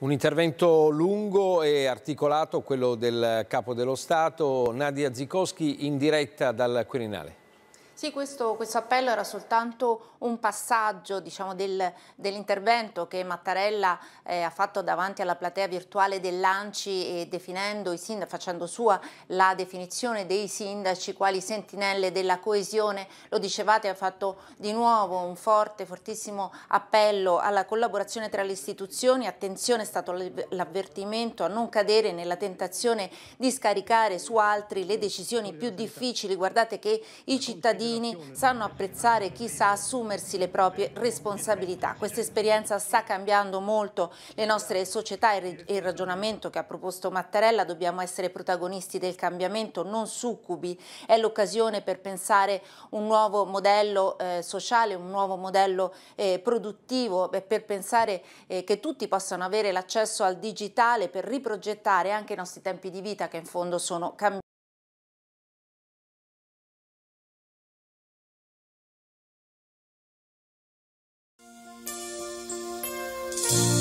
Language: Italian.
Un intervento lungo e articolato, quello del Capo dello Stato, Nadia Zikowski, in diretta dal Quirinale. Sì, questo, questo appello era soltanto un passaggio diciamo, del, dell'intervento che Mattarella eh, ha fatto davanti alla platea virtuale dell'Anci definendo i sindaci, facendo sua la definizione dei sindaci quali sentinelle della coesione. Lo dicevate, ha fatto di nuovo un forte, fortissimo appello alla collaborazione tra le istituzioni. Attenzione, è stato l'avvertimento a non cadere nella tentazione di scaricare su altri le decisioni più difficili. Guardate che i cittadini cittadini sanno apprezzare chi sa assumersi le proprie responsabilità. Questa esperienza sta cambiando molto le nostre società e il ragionamento che ha proposto Mattarella, dobbiamo essere protagonisti del cambiamento, non succubi, è l'occasione per pensare un nuovo modello eh, sociale, un nuovo modello eh, produttivo, per pensare eh, che tutti possano avere l'accesso al digitale, per riprogettare anche i nostri tempi di vita che in fondo sono cambiati. you